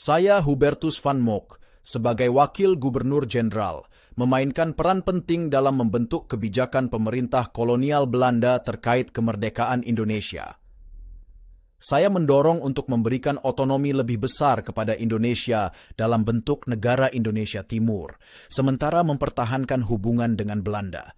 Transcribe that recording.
Saya Hubertus van Mook, sebagai Wakil Gubernur Jenderal, memainkan peran penting dalam membentuk kebijakan pemerintah kolonial Belanda terkait kemerdekaan Indonesia. Saya mendorong untuk memberikan otonomi lebih besar kepada Indonesia dalam bentuk negara Indonesia Timur, sementara mempertahankan hubungan dengan Belanda.